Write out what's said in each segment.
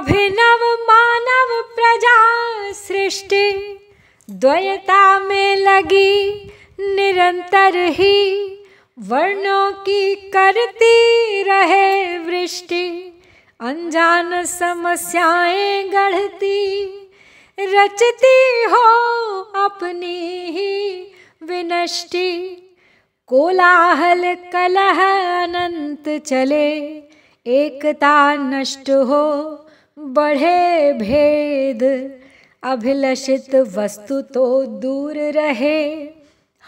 अभिनव मानव प्रजा सृष्टि द्वयता में लगी निरंतर ही वर्णों की करती रहे वृष्टि अनजान समस्याएं गढ़ती रचती हो अपनी ही विनष्टि कोलाहल कलह अनंत चले एकता नष्ट हो बढ़े भेद अभिलषित वस्तु तो दूर रहे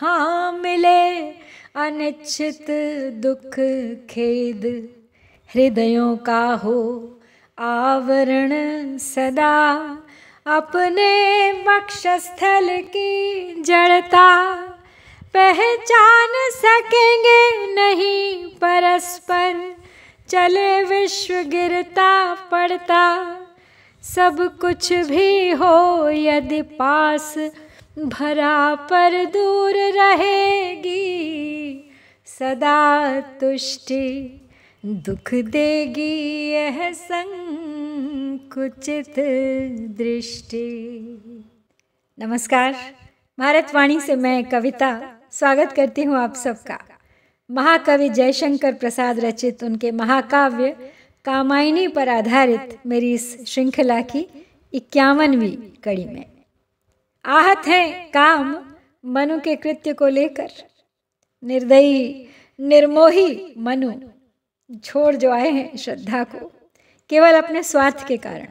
हाँ मिले अनिच्छित दुख खेद हृदयों का हो आवरण सदा अपने वक्षस्थल की जड़ता पहचान सकेंगे नहीं परस्पर चले विश्व गिरता पड़ता सब कुछ भी हो यदि पास भरा पर दूर रहेगी सदा तुष्टि दुख देगी यह संकुचित दृष्टि नमस्कार भारतवाणी से मैं कविता स्वागत करती हूँ आप सबका महाकवि जयशंकर प्रसाद रचित उनके महाकाव्य कामायनी पर आधारित मेरी इस श्रृंखला की इक्यावनवी कड़ी में आहत है काम मनु के कृत्य को लेकर निर्दयी निर्मोही मनु छोड़ जो आए हैं श्रद्धा को केवल अपने स्वार्थ के कारण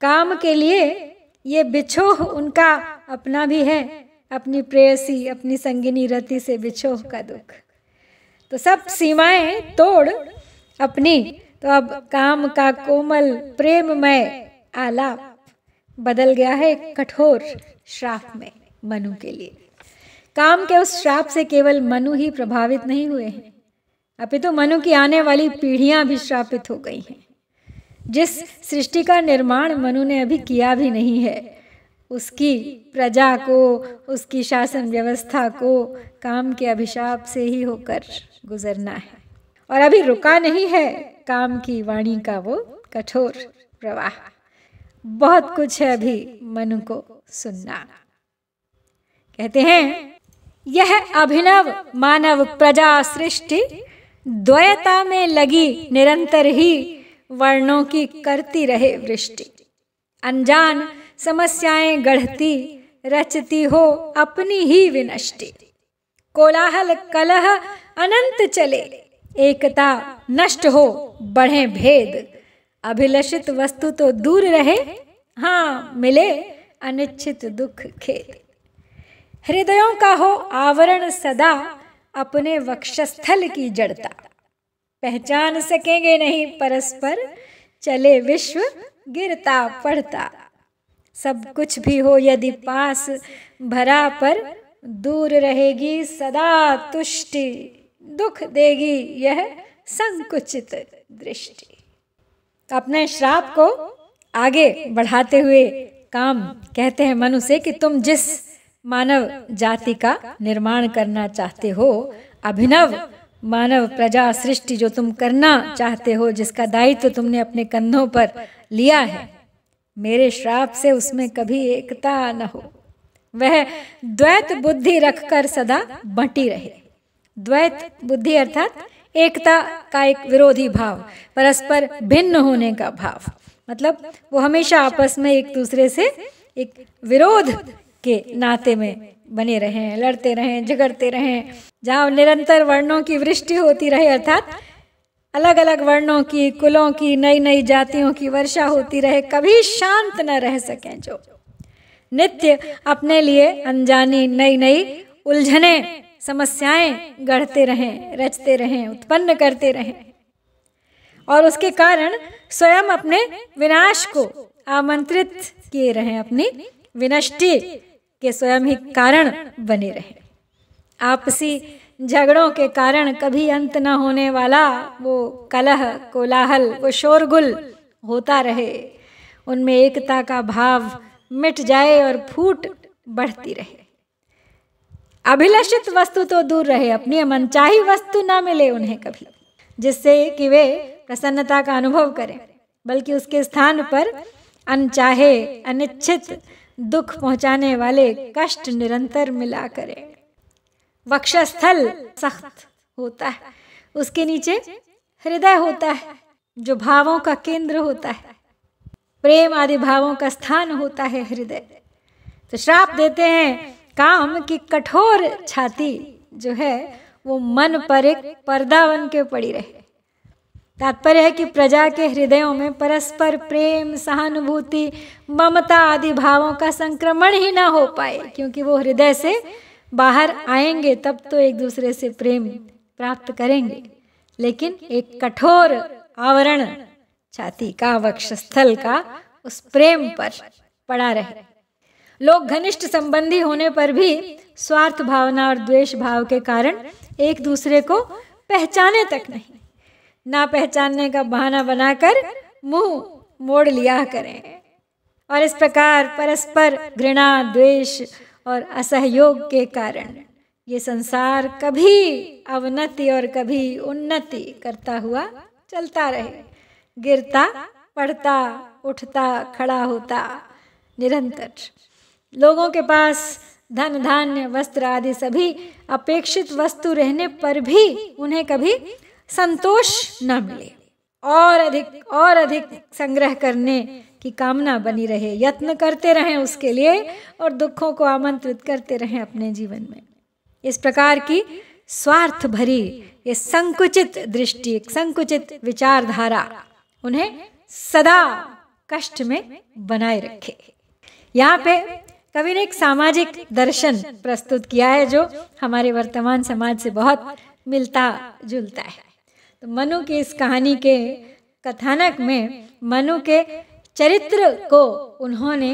काम के लिए ये बिछोह उनका अपना भी है अपनी प्रेयसी अपनी संगिनी रति से बिछोह का दुख तो सब सीमाएं तोड़ अपनी तो अब काम का कोमल प्रेममय आलाप बदल गया है कठोर श्राप में मनु के लिए काम के उस श्राप से केवल मनु ही प्रभावित नहीं हुए हैं अभी तो मनु की आने वाली पीढ़ियां भी श्रापित हो गई हैं जिस सृष्टि का निर्माण मनु ने अभी किया भी नहीं है उसकी प्रजा को उसकी शासन व्यवस्था को काम के अभिशाप से ही होकर गुजरना है और अभी रुका नहीं है काम की वाणी का वो कठोर प्रवाह बहुत कुछ है अभी मन को सुनना कहते हैं यह अभिनव मानव प्रजा सृष्टि द्वयता में लगी निरंतर ही वर्णों की करती रहे वृष्टि अनजान समस्याएं गढ़ती रचती हो अपनी ही विनष्टि कोलाहल कलह अनंत चले एकता नष्ट हो बढ़े भेद अभिलषित वस्तु तो दूर रहे हाँ मिले अनिच्छित दुख खेद हृदयों का हो आवरण सदा अपने वक्षस्थल की जड़ता पहचान सकेंगे नहीं परस्पर चले विश्व गिरता पड़ता सब कुछ भी हो यदि पास भरा पर दूर रहेगी सदा तुष्टि दुख देगी यह संकुचित दृष्टि अपने श्राप को आगे बढ़ाते हुए काम कहते हैं मनु से कि तुम जिस मानव जाति का निर्माण करना चाहते हो अभिनव मानव प्रजा सृष्टि जो तुम करना चाहते हो जिसका दायित्व तो तुमने अपने कंधों पर लिया है मेरे श्राप से उसमें कभी एकता न हो वह द्वैत बुद्धि रखकर सदा बंटी रहे द्वैत बुद्धि अर्थात एकता का एक विरोधी भाव परस्पर भिन्न होने का भाव मतलब वो हमेशा आपस में एक दूसरे से एक विरोध के नाते में बने रहे लड़ते रहे झगड़ते रहे जहाँ निरंतर वर्णों की वृष्टि होती रहे अर्थात अलग अलग वर्णों की कुलों की नई नई जातियों की वर्षा होती रहे कभी शांत न रह सकें जो नित्य अपने लिए अनजानी नई नई उलझने समस्याएं गढ़ते रहें रचते रहें उत्पन्न करते रहें और उसके कारण स्वयं अपने विनाश को आमंत्रित किए रहें अपनी विनष्टि के स्वयं ही कारण बने रहें आपसी झगड़ों के कारण कभी अंत न होने वाला वो कलह कोलाहल वो शोरगुल होता रहे उनमें एकता का भाव मिट जाए और फूट बढ़ती रहे अभिलषित वस्तु तो दूर रहे अपनी मनचाही वस्तु ना मिले उन्हें कभी जिससे कि वे प्रसन्नता का अनुभव करें बल्कि उसके स्थान पर अनचाहे अनिच्छित दुख पहुंचाने वाले कष्ट निरंतर मिला करें वक्षस्थल सख्त होता है उसके नीचे हृदय होता है जो भावों का केंद्र होता है प्रेम आदि भावों का स्थान होता है हृदय तो श्राप देते हैं काम की कठोर छाती जो है वो मन पर एक पर्दा बन के पड़ी रहे तात्पर्य है कि प्रजा के हृदयों में परस्पर प्रेम सहानुभूति ममता आदि भावों का संक्रमण ही ना हो पाए क्योंकि वो हृदय से बाहर आएंगे तब तो एक दूसरे से प्रेम प्राप्त करेंगे लेकिन एक कठोर आवरण छाती का वक्ष स्थल का उस प्रेम पर पड़ा रहे लोग घनिष्ठ संबंधी होने पर भी स्वार्थ भावना और द्वेष भाव के कारण एक दूसरे को पहचाने तक नहीं ना पहचानने का बहाना बनाकर मुंह मोड़ लिया करें और इस प्रकार परस्पर घृणा द्वेष और असहयोग के कारण ये संसार कभी अवनति और कभी उन्नति करता हुआ चलता रहे गिरता पड़ता उठता खड़ा होता निरंतर लोगों के पास धन धान्य वस्त्र आदि सभी अपेक्षित वस्तु रहने पर भी उन्हें कभी संतोष न मिले और अधिक और अधिक संग्रह करने की कामना बनी रहे यत्न करते रहें उसके लिए और दुखों को आमंत्रित करते रहें अपने जीवन में इस प्रकार की स्वार्थ भरी ये संकुचित दृष्टि संकुचित विचारधारा उन्हें सदा कष्ट में बनाए रखे यहाँ पे ने एक सामाजिक दर्शन प्रस्तुत किया है जो हमारे वर्तमान समाज से बहुत मिलता जुलता है तो मनु की इस कहानी के कथानक में मनु के चरित्र को उन्होंने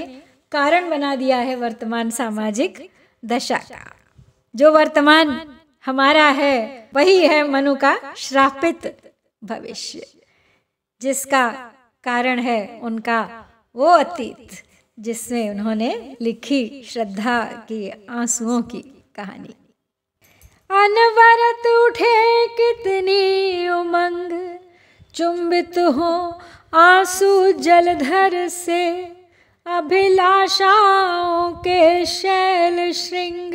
कारण बना दिया है वर्तमान सामाजिक दशा का जो वर्तमान हमारा है वही है मनु का श्रापित भविष्य जिसका कारण है उनका वो अतीत जिसमें उन्होंने लिखी श्रद्धा की आंसुओं की कहानी अनवरत उठे कितनी उमंग चुंबित हो आंसू जलधर से अभिलाषाओं के शैल श्रृंग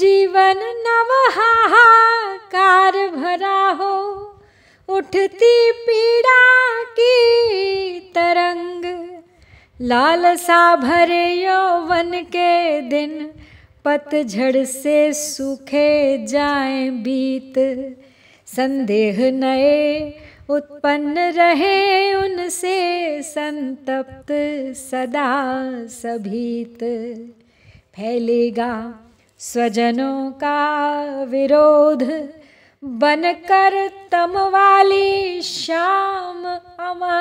जीवन नवहाकार भरा हो उठती पीड़ा की तरंग लालसा भरे यौवन के दिन पतझड़ से सूखे जाए बीत संदेह नए उत्पन्न रहे उनसे संतप्त सदा सभीत फैलेगा स्वजनों का विरोध बनकर तम वाली श्याम अमा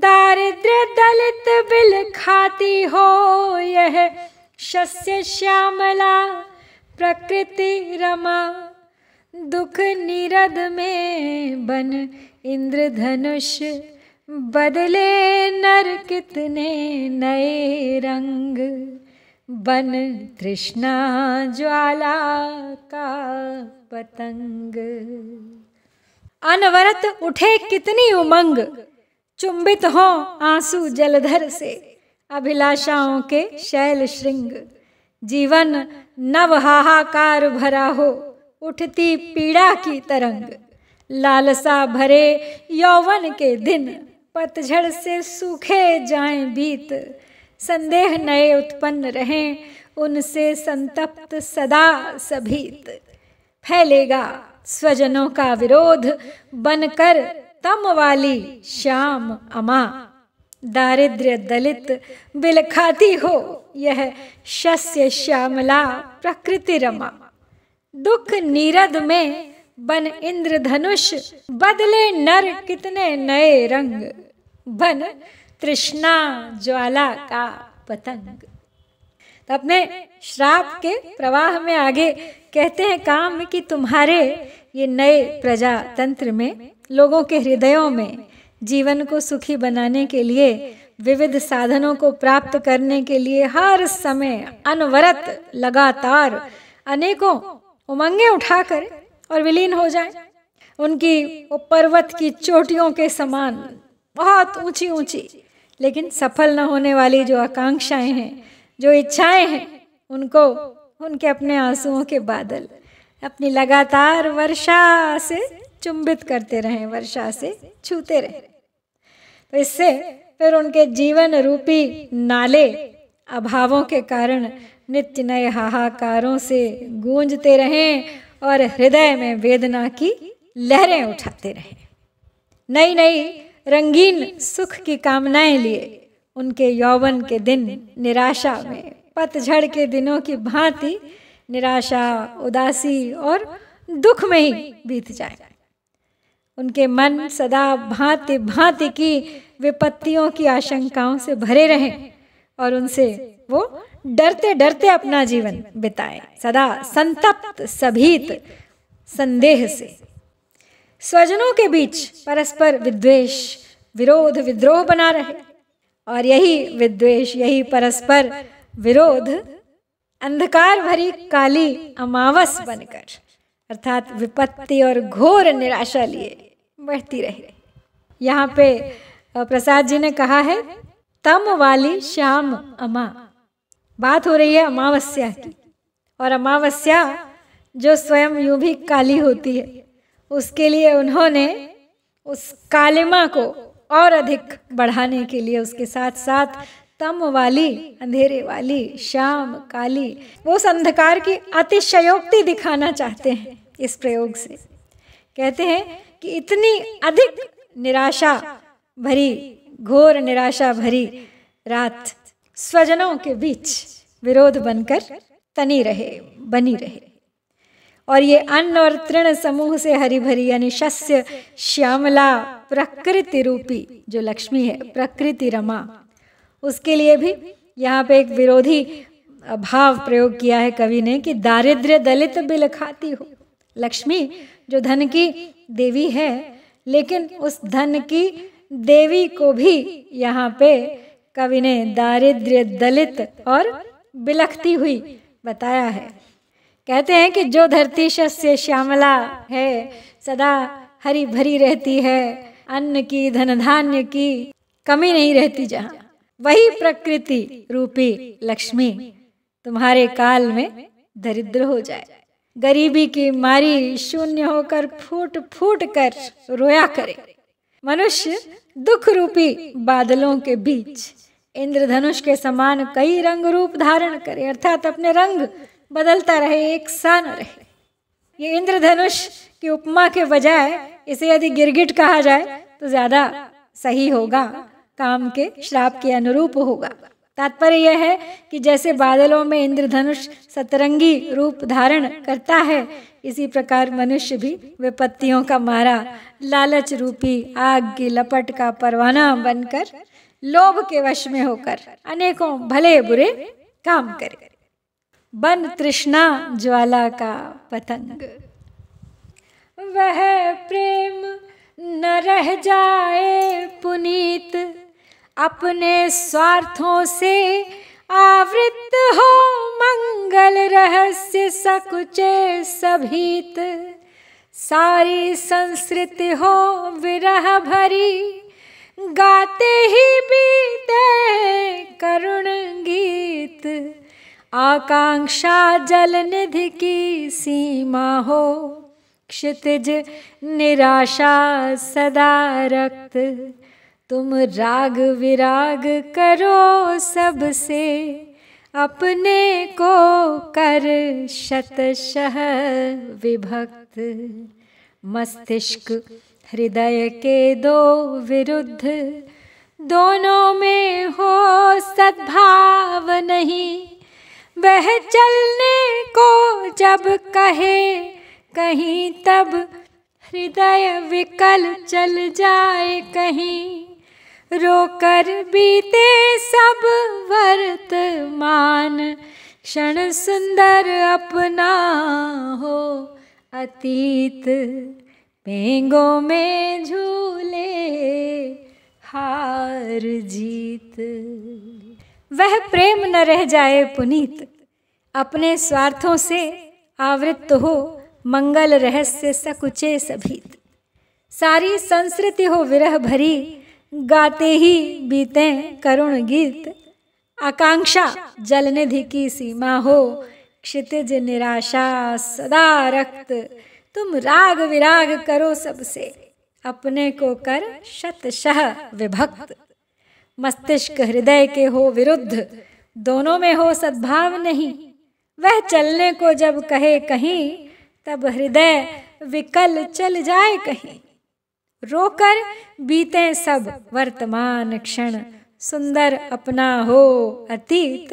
दारिद्र दलित बिल खाती हो यह शस्य श्यामला प्रकृति रमा दुख निरद में बन इंद्रधनुष बदले नर कितने नए रंग बन तृष्णा ज्वाला का पतंग अनवरत उठे कितनी उमंग चुंबित हो आंसू जलधर से अभिलाषाओं के शैल श्रृंग जीवन नव हाहाकार भरा हो उठती पीड़ा की तरंग लालसा भरे यौवन के दिन पतझड़ से सूखे जाए बीत संदेह नए उत्पन्न रहें उनसे संतप्त सदा सभीत फैलेगा स्वजनों का विरोध बनकर तम वाली श्याम अमा दारिद्र्य दलित बिलखाती हो यह शस्य श्यामला प्रकृति रमा दुख नीरद में बन इंद्र धनुष बदले नर कितने नए रंग बन तृष्णा ज्वाला का पतंग तो अपने श्राप के प्रवाह में आगे कहते हैं काम कि तुम्हारे ये नए प्रजातंत्र में लोगों के हृदयों में जीवन को सुखी बनाने के लिए विविध साधनों को प्राप्त करने के लिए हर समय अनवरत लगातार अनेकों उमंगे उठाकर और विलीन हो जाए उनकी वो पर्वत की चोटियों के समान बहुत ऊंची ऊंची लेकिन सफल न होने वाली जो आकांक्षाएं हैं जो इच्छाएं हैं उनको उनके अपने आंसुओं के बादल अपनी लगातार वर्षा से चुंबित करते रहें वर्षा से छूते रहें तो इससे फिर उनके जीवन रूपी नाले अभावों के कारण नित्य नए हाहाकारों से गूंजते रहें और हृदय में वेदना की लहरें उठाते रहें नई नई रंगीन सुख की कामनाएं लिए उनके यौवन के दिन निराशा में पतझड़ के दिनों की भांति निराशा उदासी और दुख में ही बीत जाए उनके मन सदा भांति भांति की विपत्तियों की आशंकाओं से भरे रहें और उनसे वो डरते डरते अपना जीवन बिताए सदा संतप्त सभीत संदेह से स्वजनों के बीच परस्पर विद्वेष विरोध विद्रोह बना रहे और यही विद्वेष यही परस्पर विरोध अंधकार भरी काली अमावस बनकर अर्थात विपत्ति और घोर निराशा लिए बढ़ती रही यहाँ पे प्रसाद जी ने कहा है तम वाली श्याम अमा बात हो रही है अमावस्या की और अमावस्या जो स्वयं यूं भी काली होती है उसके लिए उन्होंने उस कालिमा को और अधिक बढ़ाने के लिए उसके साथ साथ तम वाली अंधेरे वाली श्याम काली वो उस अंधकार की अतिशयोक्ति दिखाना चाहते हैं इस प्रयोग से कहते हैं कि इतनी अधिक निराशा भरी घोर निराशा भरी रात स्वजनों के बीच विरोध बनकर तनी रहे बनी रहे और ये अन्न और तृण समूह से हरी भरी यानी शस्य श्यामला प्रकृति रूपी जो लक्ष्मी है प्रकृति रमा उसके लिए भी यहाँ पे एक विरोधी भाव प्रयोग किया है कवि ने कि दारिद्र्य दलित बिल खाती हो लक्ष्मी जो धन की देवी है लेकिन उस धन की देवी को भी यहाँ पे कवि ने दारिद्र्य दलित और बिलखती हुई बताया है कहते हैं कि जो धरती से श्यामला है सदा हरी भरी रहती है अन्न की धन धान्य की कमी नहीं रहती जहाँ वही प्रकृति रूपी लक्ष्मी तुम्हारे काल में दरिद्र हो जाए गरीबी की मारी शून्य होकर फूट फूट कर रोया करे मनुष्य दुख रूपी बादलों के बीच इंद्रधनुष के समान कई रंग रूप धारण करे अर्थात अपने रंग बदलता रहे एक सा न रहे ये इंद्रधनुष की उपमा के बजाय इसे यदि गिरगिट कहा जाए तो ज़्यादा सही होगा काम के श्राप के अनुरूप होगा तात्पर्य यह है कि जैसे बादलों में इंद्रधनुष सतरंगी रूप धारण करता है इसी प्रकार मनुष्य भी विपत्तियों का मारा लालच रूपी आग की लपट का परवाना बनकर लोभ के वश में होकर अनेकों भले बुरे काम करे बन तृष्णा ज्वाला का पतंग वह प्रेम न रह जाए पुनीत अपने स्वार्थों से आवृत हो मंगल रहस्य सकुचे सभीत सारी संस्कृति हो विरह भरी गाते ही बीते करुण गीत आकांक्षा जल निधि की सीमा हो क्षितिज निराशा सदा रक्त तुम राग विराग करो सबसे अपने को कर शतशह विभक्त मस्तिष्क हृदय के दो विरुद्ध दोनों में हो सद्भाव नहीं वह चलने को जब कहे कहीं तब हृदय विकल चल जाए कहीं रोकर बीते सब वर्तमान क्षण सुंदर अपना हो अतीत पेंगों में झूले हार जीत वह प्रेम न रह जाए पुनीत अपने स्वार्थों से आवृत हो मंगल रहस्य सकुचे सभीत सारी संस्कृति हो विरह भरी गाते ही बीते करुण गीत आकांक्षा जलनिधि की सीमा हो क्षितिज निराशा सदा रक्त तुम राग विराग करो सबसे अपने को कर शतशह विभक्त मस्तिष्क हृदय के हो विरुद्ध दोनों में हो सद्भाव नहीं वह चलने को जब कहे कहीं तब हृदय विकल चल जाए कहीं रोकर बीते सब वर्तमान क्षण सुंदर अपना हो अतीत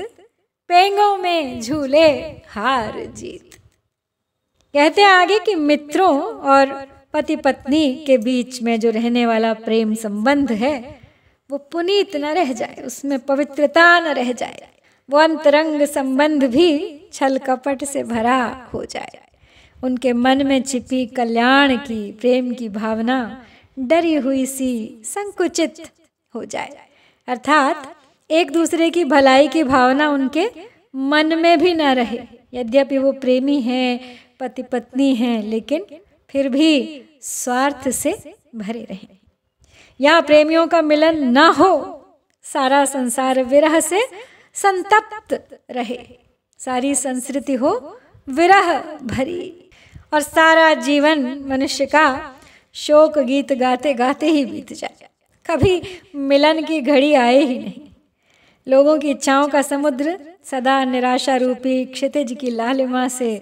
पेंगों में झूले हार जीत कहते आगे कि मित्रों और पति पत्नी के बीच में जो रहने वाला प्रेम संबंध है वो पुनीत न रह जाए उसमें पवित्रता न रह जाए वो अंतरंग संबंध भी छल कपट से भरा हो जाए उनके मन में छिपी कल्याण की प्रेम की भावना डरी हुई सी संकुचित हो जाए अर्थात एक दूसरे की भलाई की भावना उनके मन में भी ना रहे यद्यपि वो प्रेमी हैं पति पत्नी हैं लेकिन फिर भी स्वार्थ से भरे रहें या प्रेमियों का मिलन न हो सारा संसार विरह से संतप्त रहे सारी संस्कृति हो विरह भरी और सारा जीवन मनुष्य का शोक गीत गाते गाते ही बीत जाए कभी मिलन की घड़ी आए ही नहीं लोगों की इच्छाओं का समुद्र सदा निराशा रूपी क्षितिज की लालिमा से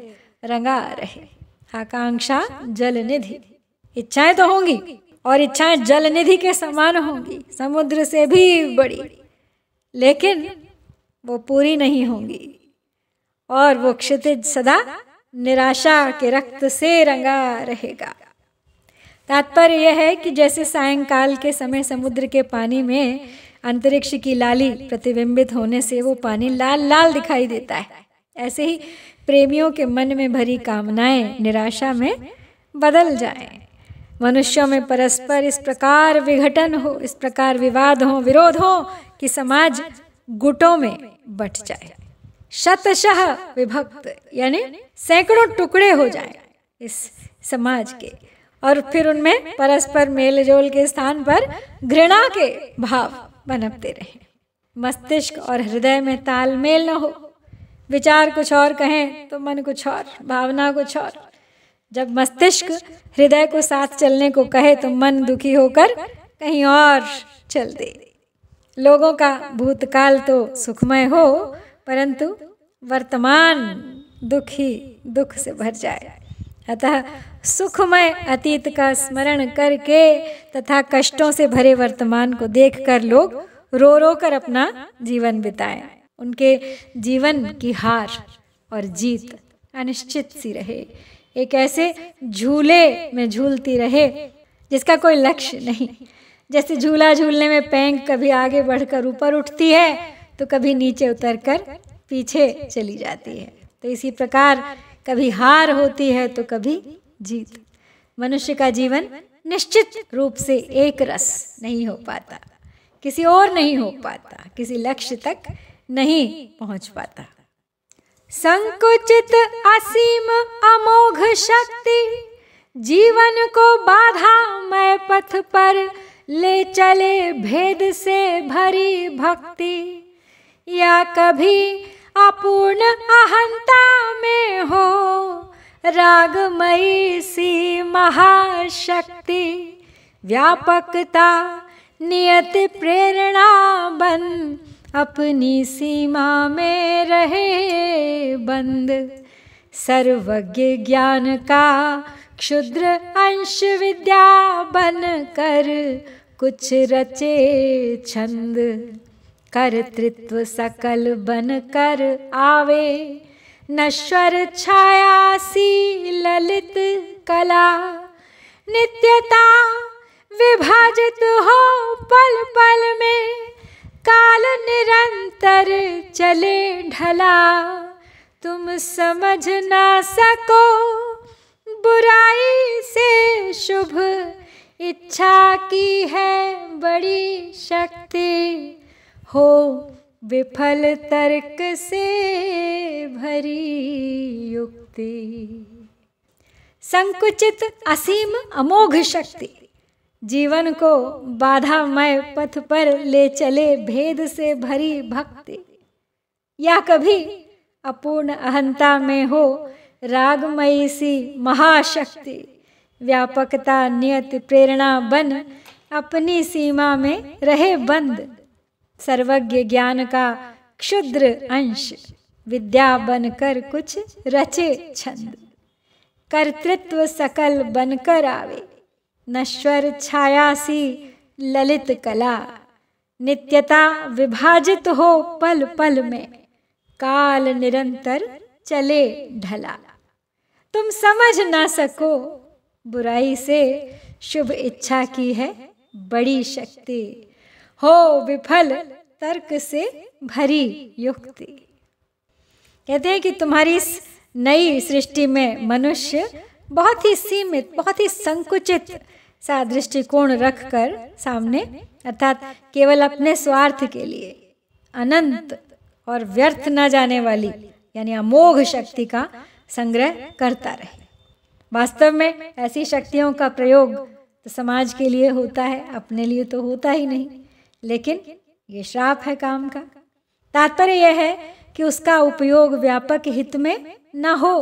रंगा रहे आकांक्षा जल निधि इच्छाएं तो होंगी और इच्छाएं जल निधि के समान होंगी समुद्र से भी बड़ी लेकिन वो पूरी नहीं होंगी और वो क्षितिज सदा निराशा के रक्त से रंगा रहेगा तात्पर्य यह है कि जैसे सायंकाल के समय समुद्र के पानी में अंतरिक्ष की लाली प्रतिबिंबित होने से वो पानी लाल लाल दिखाई देता है ऐसे ही प्रेमियों के मन में भरी कामनाएं निराशा में बदल जाएं। मनुष्यों में परस्पर इस प्रकार विघटन हो इस प्रकार विवाद हो विरोध हो कि समाज गुटों में बट जाए शतशह विभक्त यानी सैकड़ों टुकड़े हो जाए इस समाज के और फिर उनमें परस्पर मेल जोल के स्थान पर घृणा के भाव बनपते रहे मस्तिष्क और हृदय में तालमेल न हो विचार कुछ और कहें तो मन कुछ और भावना कुछ और जब मस्तिष्क हृदय को साथ चलने को कहे तो मन दुखी होकर कहीं और चल दे लोगों का भूतकाल तो सुखमय हो परंतु वर्तमान दुखी दुख से भर जाए अतः सुखमय अतीत का स्मरण करके तथा कष्टों से भरे वर्तमान को देखकर लोग रो रो कर अपना जीवन बिताएं उनके जीवन की हार और जीत अनिश्चित सी रहे एक ऐसे झूले में झूलती रहे जिसका कोई लक्ष्य नहीं जैसे झूला झूलने में पैंग कभी आगे बढ़कर ऊपर उठती है तो कभी नीचे उतर कर पीछे चली जाती है तो इसी प्रकार कभी हार होती है तो कभी जीत मनुष्य का जीवन निश्चित रूप से एक रस नहीं हो पाता किसी और नहीं हो पाता किसी लक्ष्य तक नहीं पहुंच पाता संकुचित असीम अमोघ शक्ति जीवन को बाधा मैं पथ पर ले चले भेद से भरी भक्ति या कभी अपूर्ण अहंता में हो रागमयी सी महाशक्ति व्यापकता नियत प्रेरणा बन अपनी सीमा में रहे बंद सर्वज्ञ ज्ञान का क्षुद्र अंश विद्या बन कर कुछ रचे छंद कर्तृत्व सकल बन कर आवे नश्वर छाया सी ललित कला नित्यता विभाजित हो पल पल में काल निरंतर चले ढला तुम समझ ना सको बुराई से शुभ इच्छा की है बड़ी शक्ति हो विफल तर्क से भरी युक्ति संकुचित असीम अमोघ शक्ति जीवन को बाधामय पथ पर ले चले भेद से भरी भक्ति या कभी अपूर्ण अहंता में हो रागमयी सी महाशक्ति व्यापकता नियत प्रेरणा बन अपनी सीमा में रहे बंद सर्वज्ञ ज्ञान का क्षुद्र अंश विद्या बनकर कुछ रचे छंद कर्तृत्व सकल बनकर आवे नश्वर छायासी ललित कला नित्यता विभाजित हो पल पल में काल निरंतर चले ढला तुम समझ ना सको बुराई से शुभ इच्छा की है बड़ी शक्ति हो विफल तर्क से भरी युक्ति कहते हैं कि तुम्हारी इस नई सृष्टि में मनुष्य बहुत ही सीमित बहुत ही संकुचित सा दृष्टिकोण रख कर सामने अर्थात केवल अपने स्वार्थ के लिए अनंत और व्यर्थ न जाने वाली यानी अमोघ शक्ति का संग्रह करता रहे वास्तव में ऐसी शक्तियों का प्रयोग तो समाज के लिए होता है अपने लिए तो होता ही नहीं लेकिन ये श्राप है काम का तात्पर्य यह है कि उसका उपयोग व्यापक हित में न हो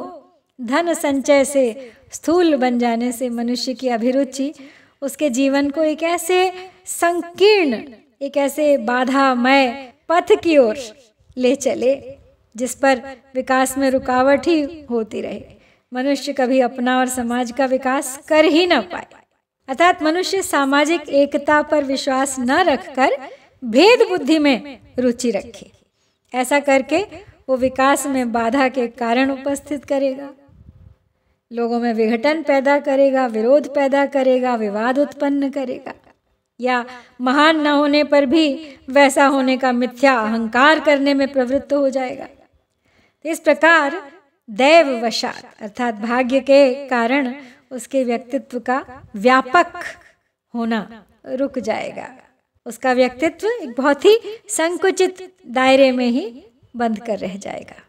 धन संचय से स्थूल बन जाने से मनुष्य की अभिरुचि उसके जीवन को एक ऐसे संकीर्ण एक ऐसे बाधामय पथ की ओर ले चले जिस पर विकास में रुकावट ही होती रहे मनुष्य कभी अपना और समाज का विकास कर ही ना पाए अर्थात मनुष्य सामाजिक एकता पर विश्वास न रखकर भेद बुद्धि में रुचि रखे ऐसा करके वो विकास में बाधा के कारण उपस्थित करेगा लोगों में विघटन पैदा करेगा विरोध पैदा करेगा विवाद उत्पन्न करेगा या महान न होने पर भी वैसा होने का मिथ्या अहंकार करने में प्रवृत्त हो जाएगा तो इस प्रकार दैव वशात अर्थात भाग्य के कारण उसके व्यक्तित्व का व्यापक होना रुक जाएगा उसका व्यक्तित्व एक बहुत ही संकुचित दायरे में ही बंद कर रह जाएगा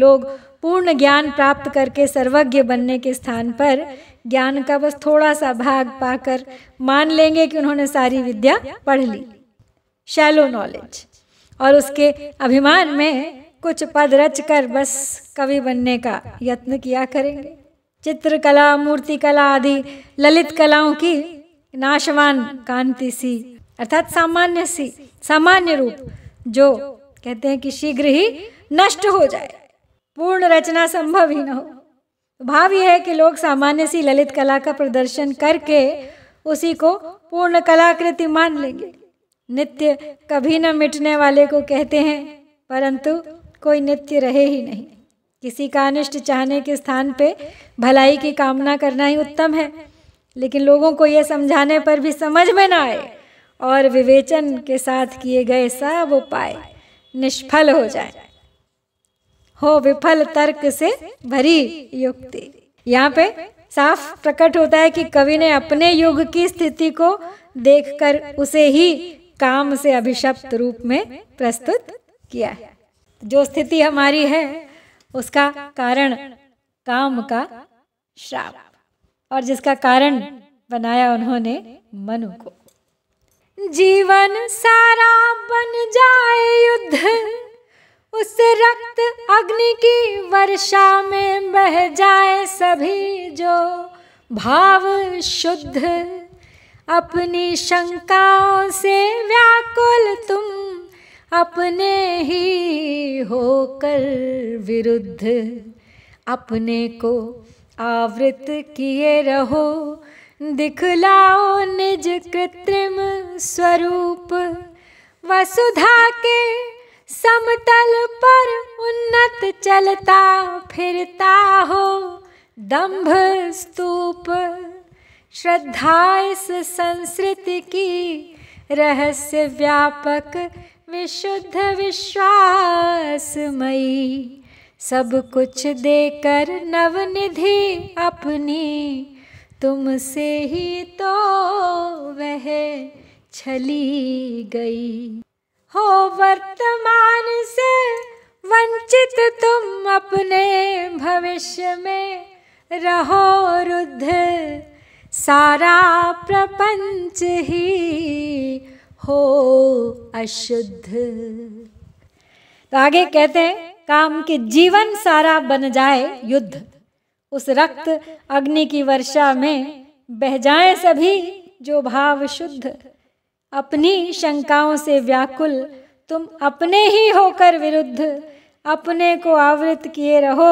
लोग पूर्ण ज्ञान प्राप्त करके सर्वज्ञ बनने के स्थान पर ज्ञान का बस थोड़ा सा भाग पाकर मान लेंगे कि उन्होंने सारी विद्या पढ़ ली शैलो नॉलेज और उसके अभिमान में कुछ पद रच कर बस कवि बनने का यत्न किया करेंगे चित्रकला मूर्तिकला आदि ललित कलाओं की नाशवान कांति सी अर्थात सामान्य सी सामान्य रूप जो कहते हैं कि शीघ्र ही नष्ट हो जाए पूर्ण रचना संभव ही न हो तो भाव यह है कि लोग सामान्य सी ललित कला का प्रदर्शन करके उसी को पूर्ण कलाकृति मान लेंगे नित्य कभी न मिटने वाले को कहते हैं परंतु कोई नित्य रहे ही नहीं किसी का अनिष्ट चाहने के स्थान पे भलाई की कामना करना ही उत्तम है लेकिन लोगों को ये समझाने पर भी समझ में ना आए और विवेचन के साथ किए गए सब उपाय निष्फल हो जाए हो विफल तर्क से भरी युक्ति यहाँ पे साफ प्रकट होता है कि कवि ने अपने युग की स्थिति को देखकर उसे ही काम से अभिशप्त रूप में प्रस्तुत किया है जो स्थिति हमारी है उसका कारण काम का श्राप और जिसका कारण बनाया उन्होंने मनु को जीवन सारा बन जा उस रक्त अग्नि की वर्षा में बह जाए सभी जो भाव शुद्ध अपनी शंकाओं से व्याकुल तुम अपने ही होकर विरुद्ध अपने को आवृत किए रहो दिखलाओ निज कृत्रिम स्वरूप वसुधा के समतल पर उन्नत चलता फिरता हो दंभ स्तूप श्रद्धा इस संस्कृति की रहस्य व्यापक विशुद्ध विश्वासमयी सब कुछ देकर नवनिधि अपनी तुमसे ही तो वह छली गई हो वर्तमान से वंचित तुम अपने भविष्य में रहो रुद्ध सारा प्रपंच ही हो अशुद्ध तो आगे कहते हैं काम के जीवन सारा बन जाए युद्ध उस रक्त अग्नि की वर्षा में बह जाए सभी जो भाव शुद्ध अपनी शंकाओं से व्याकुल तुम अपने ही होकर विरुद्ध अपने को आवृत किए रहो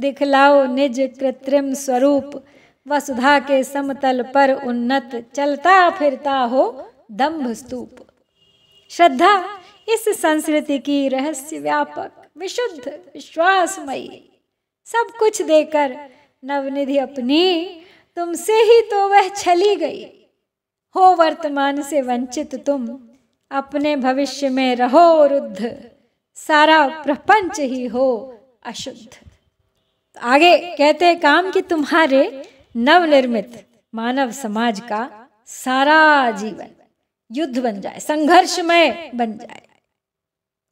दिखलाओ निज कृत्रिम स्वरूप वसुधा के समतल पर उन्नत चलता फिरता हो दम्भ स्तूप श्रद्धा इस संस्कृति की रहस्य व्यापक विशुद्ध विश्वासमयी सब कुछ देकर नवनिधि अपनी तुमसे ही तो वह छली गई हो वर्तमान से वंचित तुम अपने भविष्य में रहो रुद्ध सारा प्रपंच ही हो अशुद्ध आगे कहते काम कि तुम्हारे नवनिर्मित मानव समाज का सारा जीवन युद्ध बन जाए संघर्षमय बन जाए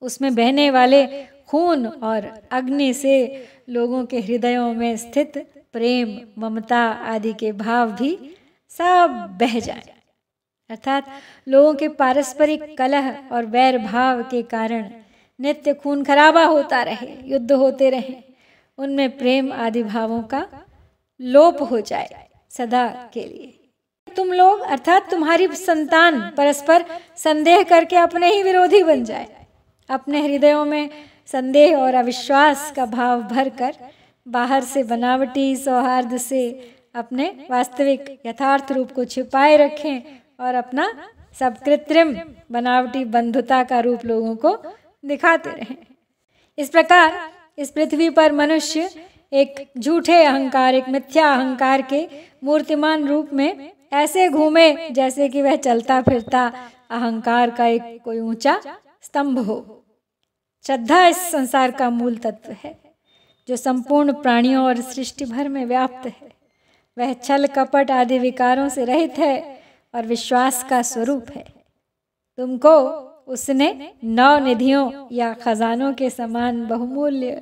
उसमें बहने वाले खून और अग्नि से लोगों के हृदयों में स्थित प्रेम ममता आदि के भाव भी सब बह जाए अर्थात लोगों के पारस्परिक कलह और वैर भाव के कारण नित्य खून खराबा होता रहे युद्ध होते रहे उनमें प्रेम आदि भावों का लोप हो जाए सदा के लिए तुम लोग अर्थात तुम्हारी संतान परस्पर संदेह करके अपने ही विरोधी बन जाए अपने हृदयों में संदेह और अविश्वास का भाव भर कर बाहर से बनावटी सौहार्द से अपने वास्तविक यथार्थ रूप को छिपाए रखें और अपना सब कृत्रिम बनावटी बंधुता का रूप लोगों को दिखाते रहे इस प्रकार इस पृथ्वी पर मनुष्य एक झूठे अहंकार एक मिथ्या अहंकार के मूर्तिमान रूप में ऐसे घूमे जैसे कि वह चलता फिरता अहंकार का एक कोई ऊंचा स्तंभ हो श्रद्धा इस संसार का मूल तत्व है जो संपूर्ण प्राणियों और सृष्टि भर में व्याप्त है वह छल कपट आदि विकारों से रहित है और विश्वास का स्वरूप है तुमको उसने नौ निधियों या खजानों के समान बहुमूल्य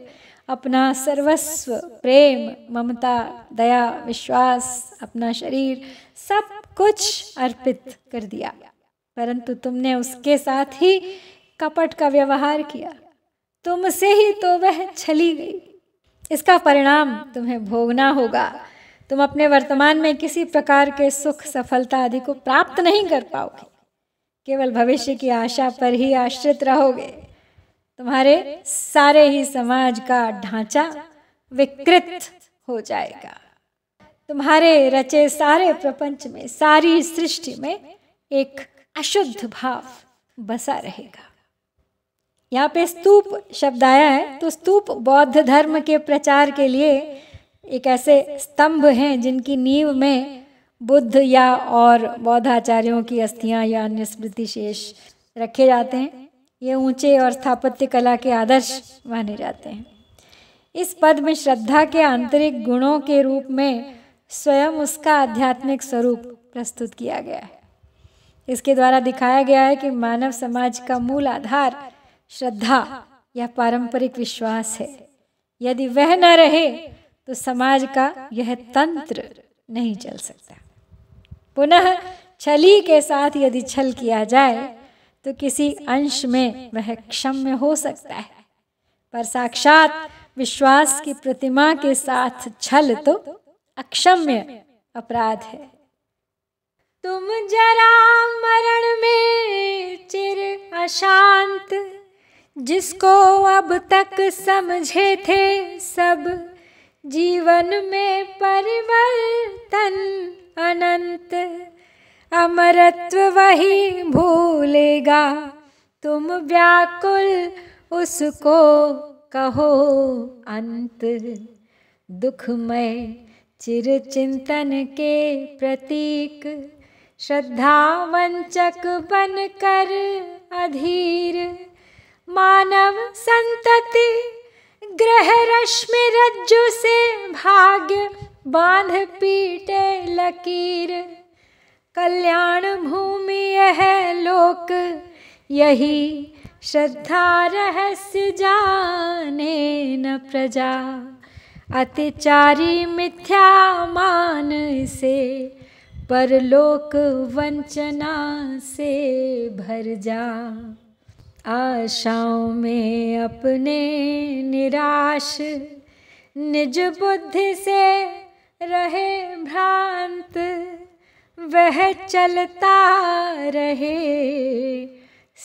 अपना सर्वस्व प्रेम ममता दया विश्वास अपना शरीर सब कुछ अर्पित कर दिया परंतु तुमने उसके साथ ही कपट का व्यवहार किया तुमसे ही तो वह छली गई इसका परिणाम तुम्हें भोगना होगा तुम अपने वर्तमान में किसी प्रकार के सुख सफलता आदि को प्राप्त नहीं कर पाओगे केवल भविष्य की आशा पर ही आश्रित रहोगे तुम्हारे सारे ही समाज का ढांचा विकृत हो जाएगा तुम्हारे रचे सारे प्रपंच में सारी सृष्टि में एक अशुद्ध भाव बसा रहेगा यहाँ पे स्तूप शब्द आया है तो स्तूप बौद्ध धर्म के प्रचार के लिए एक ऐसे स्तंभ हैं जिनकी नींव में बुद्ध या और बौद्ध आचार्यों की अस्थियां या अन्य स्मृति शेष रखे जाते हैं ये ऊंचे और स्थापत्य कला के आदर्श माने जाते हैं इस पद में श्रद्धा के आंतरिक गुणों के रूप में स्वयं उसका आध्यात्मिक स्वरूप प्रस्तुत किया गया है इसके द्वारा दिखाया गया है कि मानव समाज का मूल आधार श्रद्धा या पारंपरिक विश्वास है यदि वह न रहे तो समाज का यह तंत्र नहीं चल सकता पुनः छली के साथ यदि छल किया जाए तो किसी अंश में वह क्षम्य हो सकता है पर साक्षात विश्वास की प्रतिमा के साथ छल तो अक्षम्य अपराध है तुम जरा मरण में चिर अशांत जिसको अब तक समझे थे सब जीवन में परिवर्तन अनंत अमरत्व वही भूलेगा तुम व्याकुल उसको कहो अंत दुख में चिर चिंतन के प्रतीक श्रद्धा श्रद्धावंचक बनकर अधीर मानव संतति ग्रह रश्मि रज्जु से भाग्य बांध पीटे लकीर कल्याण भूमि यह लोक यही श्रद्धा रहस्य जाने न प्रजा अतिचारी मिथ्या मान से परलोक वंचना से भर जा आशाओं में अपने निराश निज बुद्धि से रहे भ्रांत वह चलता रहे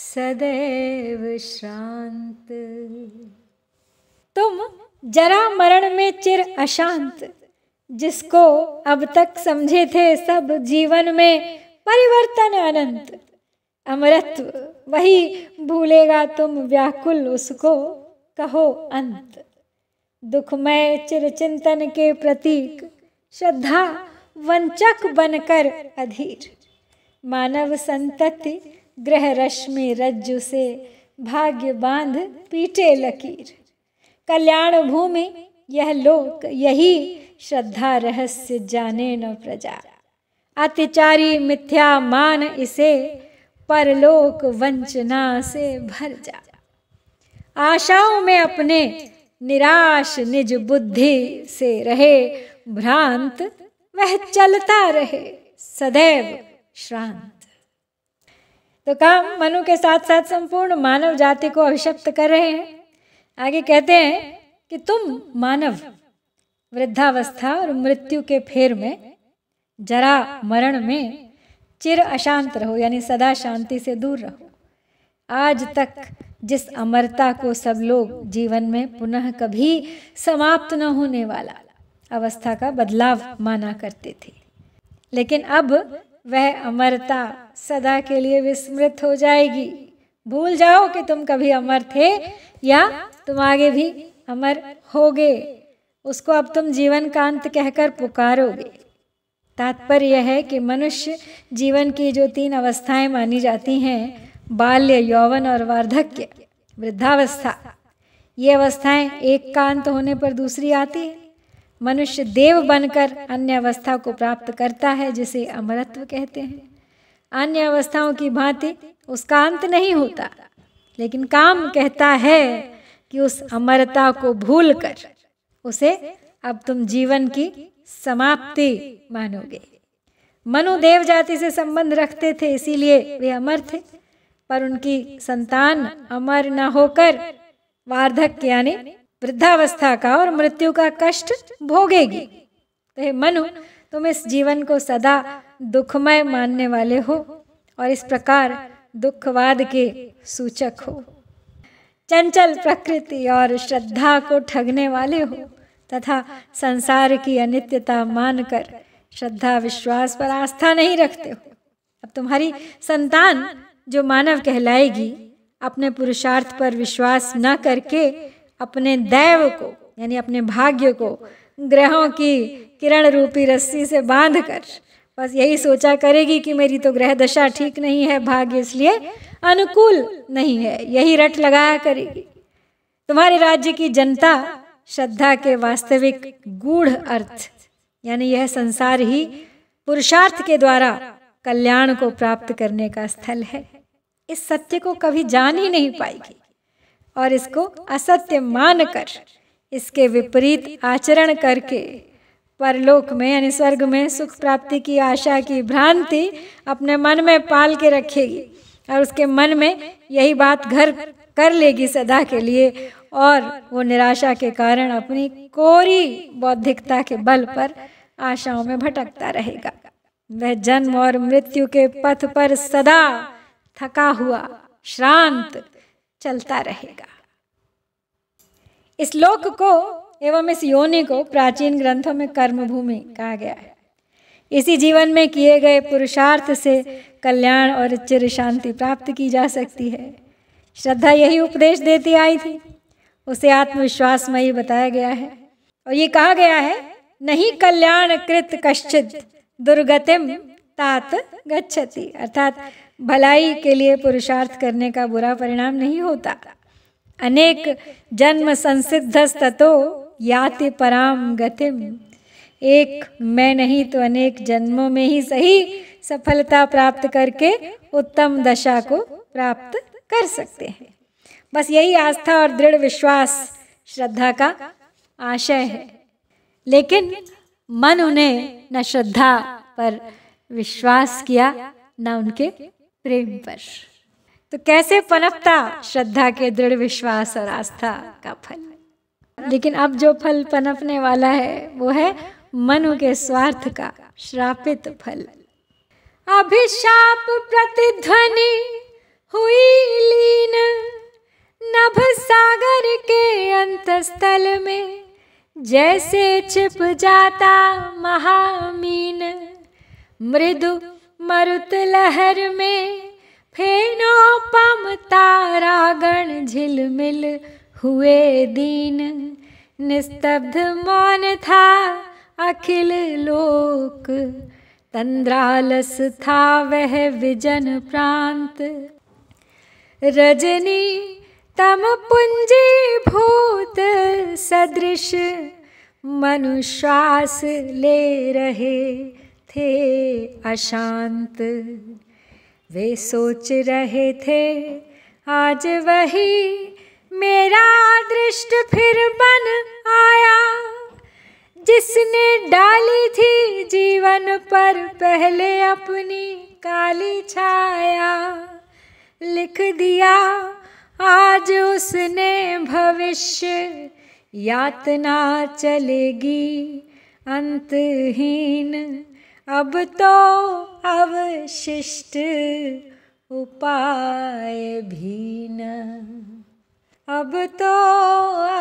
सदैव शांत तुम जरा मरण में चिर अशांत जिसको अब तक समझे थे सब जीवन में परिवर्तन अनंत अमरत्व वही भूलेगा तुम व्याकुल उसको कहो अंत दुखमय चिंतन के प्रतीक श्रद्धा वंचक बनकर अधीर मानव संतति ग्रह रश्मि रज्जु से भाग्य बांध पीटे लकीर कल्याण भूमि यह लोक यही श्रद्धा रहस्य जाने न प्रजा अतिचारी मिथ्या मान इसे परलोक वंचना से भर जा आशाओं में अपने निराश निज बुद्धि से रहे भ्रांत वह चलता रहे सदैव श्रांत तो काम मनु के साथ साथ संपूर्ण मानव जाति को अभिशप्त कर रहे हैं आगे कहते हैं कि तुम मानव वृद्धावस्था और मृत्यु के फेर में जरा मरण में चिर अशांत रहो यानी सदा शांति से दूर रहो आज तक जिस अमरता को सब लोग जीवन में पुनः कभी समाप्त न होने वाला अवस्था का बदलाव माना करते थे लेकिन अब वह अमरता सदा के लिए विस्मृत हो जाएगी भूल जाओ कि तुम कभी अमर थे या तुम आगे भी अमर होगे उसको अब तुम जीवन कांत कहकर पुकारोगे तात्पर्य है कि मनुष्य जीवन की जो तीन अवस्थाएं मानी जाती हैं बाल्य यौवन और वार्धक्य वृद्धावस्था ये अवस्थाएं एक का अंत होने पर दूसरी आती है मनुष्य देव बनकर अन्य अवस्था को प्राप्त करता है जिसे अमरत्व कहते हैं अन्य अवस्थाओं की भांति उसका अंत नहीं होता लेकिन काम कहता है कि उस अमरता को भूलकर उसे अब तुम जीवन की समाप्ति मानोगे मनु देव जाति से संबंध रखते थे इसीलिए वे अमर थे पर उनकी संतान अमर न होकर वार्धक यानी वृद्धावस्था का और मृत्यु का कष्ट भोगेगी तो हे मनु तुम इस जीवन को सदा दुखमय मानने वाले हो और इस प्रकार दुखवाद के सूचक हो चंचल प्रकृति और श्रद्धा को ठगने वाले हो तथा संसार की अनित्यता मानकर श्रद्धा विश्वास पर आस्था नहीं रखते हो अब तुम्हारी संतान जो मानव कहलाएगी अपने पुरुषार्थ पर विश्वास न करके अपने दैव को यानी अपने भाग्य को ग्रहों की किरण रूपी रस्सी से बांध कर बस यही सोचा करेगी कि मेरी तो ग्रह दशा ठीक नहीं है भाग्य इसलिए अनुकूल नहीं है यही रट लगाया करेगी तुम्हारे राज्य की जनता श्रद्धा के वास्तविक गूढ़ अर्थ यानी यह संसार ही पुरुषार्थ के द्वारा कल्याण को प्राप्त करने का स्थल है इस सत्य को कभी जान ही नहीं पाएगी और इसको असत्य मानकर इसके विपरीत आचरण करके परलोक में यानी स्वर्ग में सुख प्राप्ति की आशा की भ्रांति अपने मन में पाल के रखेगी और उसके मन में यही बात घर कर लेगी सदा के लिए और वो निराशा के कारण अपनी कोरी बौद्धिकता के बल पर आशाओं में भटकता रहेगा वह जन्म और मृत्यु के पथ पर सदा थका हुआ श्रांत चलता रहेगा इस लोक को एवं इस योनि को प्राचीन ग्रंथों में कर्म भूमि कहा गया है इसी जीवन में किए गए पुरुषार्थ से कल्याण और चिर शांति प्राप्त की जा सकती है श्रद्धा यही उपदेश देती आई थी उसे आत्मविश्वासमयी बताया गया है और ये कहा गया है नहीं कल्याण कृत कश्चित दुर्गतिम तात गच्छति अर्थात भलाई के लिए पुरुषार्थ करने का बुरा परिणाम नहीं होता अनेक जन्म तत्व याति पराम गतिम एक मैं नहीं तो अनेक जन्मों में ही सही सफलता प्राप्त करके उत्तम दशा को प्राप्त कर सकते हैं बस यही आस्था और दृढ़ विश्वास श्रद्धा का आशय है लेकिन मन उन्हें न श्रद्धा पर विश्वास किया न उनके प्रेम पर तो कैसे पनपता श्रद्धा के दृढ़ विश्वास और आस्था का फल लेकिन अब जो फल पनपने वाला है वो है मनु के स्वार्थ का श्रापित फल अभिशाप प्रतिध्वनि हुई लीन नभ सागर के अंतस्थल में जैसे छिप जाता महामीन मृदु मरुत लहर में फेनो पम तारागण झिलमिल हुए दीन निस्तब्ध मौन था अखिल लोक तंद्रालस था वह विजन प्रांत रजनी तम भूत सदृश मनुश्वास ले रहे थे अशांत वे सोच रहे थे आज वही मेरा दृष्ट फिर बन आया जिसने डाली थी जीवन पर पहले अपनी काली छाया लिख दिया आज उसने भविष्य यातना चलेगी अंतहीन अब तो अवशिष्ट उपाय भी न अब तो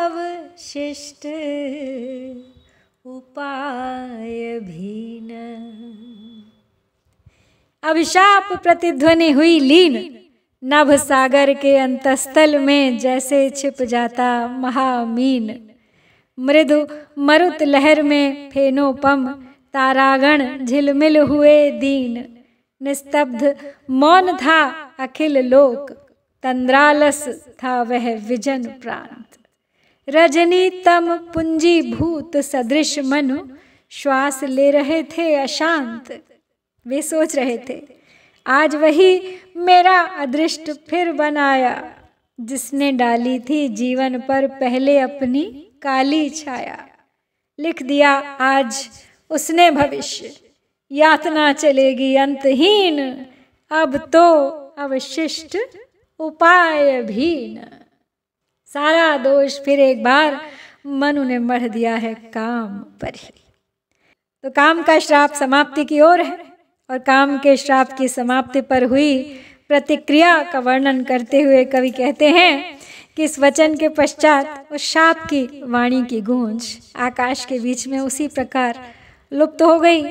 अवशिष्ट उपाय भी न अभिशाप प्रतिध्वनि हुई लीन नभ सागर के अंतस्थल में जैसे छिप जाता महामीन मृदु मरुत लहर में फेनोपम तारागण झिलमिल हुए दीन निस्तब्ध मौन था अखिल लोक तंद्रालस था वह विजन प्रांत रजनी तम पुंजी भूत सदृश मनु श्वास ले रहे थे अशांत वे सोच रहे थे आज वही मेरा अदृष्ट फिर बनाया जिसने डाली थी जीवन पर पहले अपनी काली छाया लिख दिया आज उसने भविष्य यातना चलेगी अंतहीन अब तो अवशिष्ट उपाय भी न सारा दोष फिर एक बार मनु ने मढ़ दिया है काम पर ही तो काम का श्राप समाप्ति की ओर है और काम के श्राप की समाप्ति पर हुई प्रतिक्रिया का वर्णन करते हुए कवि कहते हैं कि इस वचन के पश्चात उस शाप की वाणी की गूंज आकाश के बीच में उसी प्रकार लुप्त हो गई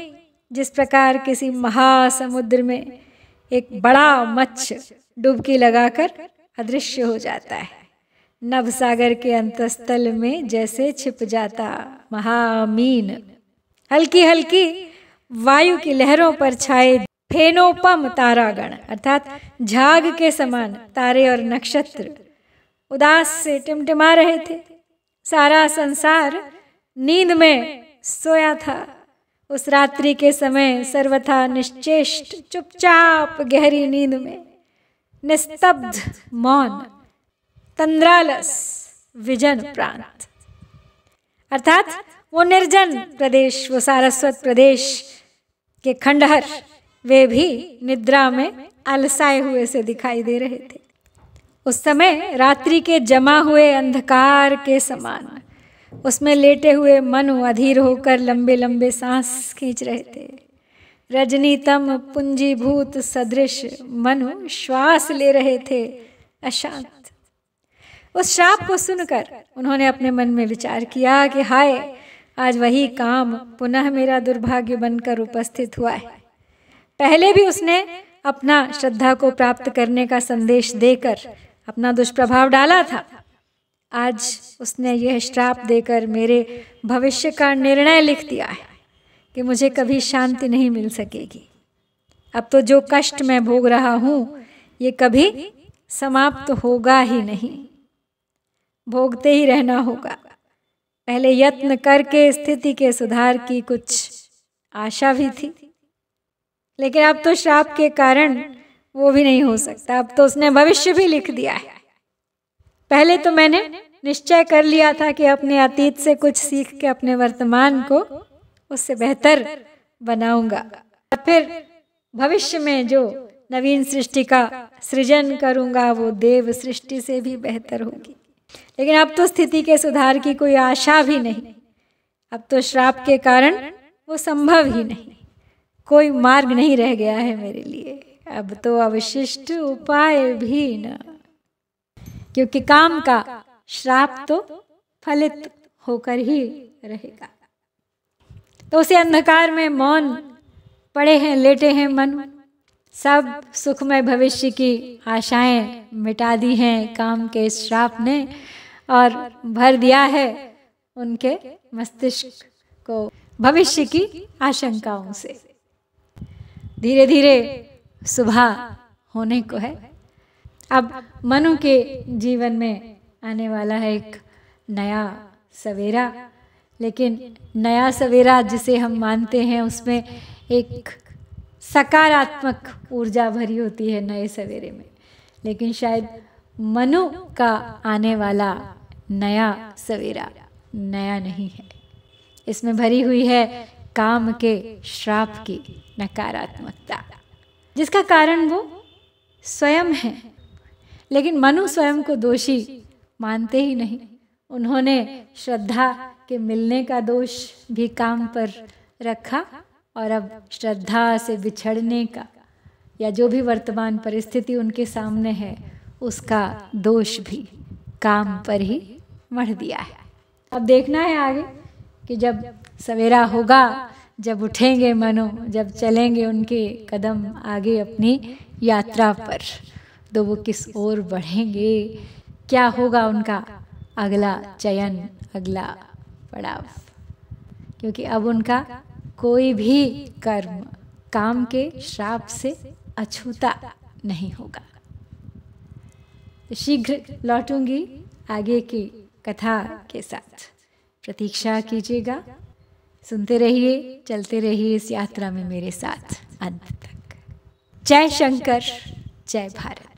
जिस प्रकार किसी महासमुद्र में एक बड़ा मच्छ डुबकी लगाकर अदृश्य हो जाता है नव सागर के अंतस्थल में जैसे छिप जाता महामीन हल्की हल्की वायु की लहरों पर छाए फेनोपम तारागण अर्थात झाग के समान तारे और नक्षत्र उदास से टिमटिमा रहे थे सारा संसार नींद में सोया था उस रात्रि के समय सर्वथा निश्चेष्ट चुपचाप गहरी नींद में निस्तब्ध मौन तंद्रालस विजन प्रांत अर्थात वो निर्जन प्रदेश वो सारस्वत प्रदेश के खंडहर वे भी निद्रा में अलसाए हुए से दिखाई दे रहे थे उस समय रात्रि के जमा हुए अंधकार के समान उसमें लेटे हुए मनु अधीर होकर लंबे लंबे सांस खींच रहे थे रजनीतम पुंजीभूत सदृश मनु श्वास ले रहे थे अशांत उस श्राप को सुनकर उन्होंने अपने मन में विचार किया कि हाय आज वही काम पुनः मेरा दुर्भाग्य बनकर उपस्थित हुआ है पहले भी उसने अपना श्रद्धा को प्राप्त करने का संदेश देकर अपना दुष्प्रभाव डाला था आज उसने यह श्राप देकर मेरे भविष्य का निर्णय लिख दिया है कि मुझे कभी शांति नहीं मिल सकेगी अब तो जो कष्ट मैं भोग रहा हूँ ये कभी समाप्त होगा ही नहीं भोगते ही रहना होगा पहले यत्न करके स्थिति के सुधार की कुछ आशा भी थी लेकिन अब तो श्राप के कारण वो भी नहीं हो सकता अब तो उसने भविष्य भी लिख दिया है पहले तो मैंने निश्चय कर लिया था कि अपने अतीत से कुछ सीख के अपने वर्तमान को उससे बेहतर बनाऊंगा और फिर भविष्य में जो नवीन सृष्टि का सृजन करूंगा वो देव सृष्टि से भी बेहतर होगी लेकिन अब तो स्थिति के सुधार की कोई आशा भी नहीं अब तो श्राप के कारण वो संभव ही नहीं कोई मार्ग नहीं रह गया है मेरे लिए अब तो अवशिष्ट उपाय भी न क्योंकि काम का श्राप तो फलित होकर ही रहेगा तो उसे अंधकार में मौन पड़े हैं लेटे हैं मन सब सुखमय भविष्य की आशाएं मिटा दी हैं काम के इस श्राप ने और भर दिया है उनके मस्तिष्क को भविष्य की आशंकाओं से धीरे धीरे सुबह होने को है अब मनु के जीवन में आने वाला है एक नया सवेरा लेकिन नया सवेरा जिसे हम मानते हैं उसमें एक सकारात्मक ऊर्जा भरी होती है नए सवेरे में लेकिन शायद मनु का आने वाला नया सवेरा नया नहीं है इसमें भरी हुई है काम के श्राप की नकारात्मकता जिसका कारण वो स्वयं है लेकिन मनु स्वयं को दोषी मानते ही नहीं उन्होंने श्रद्धा के मिलने का दोष भी काम पर रखा और अब श्रद्धा से बिछड़ने का या जो भी वर्तमान परिस्थिति उनके सामने है उसका दोष भी काम पर ही मर दिया है अब देखना है आगे कि जब सवेरा होगा जब उठेंगे मनो जब चलेंगे उनके कदम आगे अपनी यात्रा पर तो वो किस ओर बढ़ेंगे क्या होगा उनका अगला चयन अगला पड़ाव क्योंकि अब उनका कोई भी कर्म काम के श्राप से अछूता नहीं होगा शीघ्र लौटूंगी आगे की कथा के साथ प्रतीक्षा कीजिएगा सुनते रहिए चलते रहिए इस यात्रा में मेरे साथ अंत तक जय शंकर जय भारत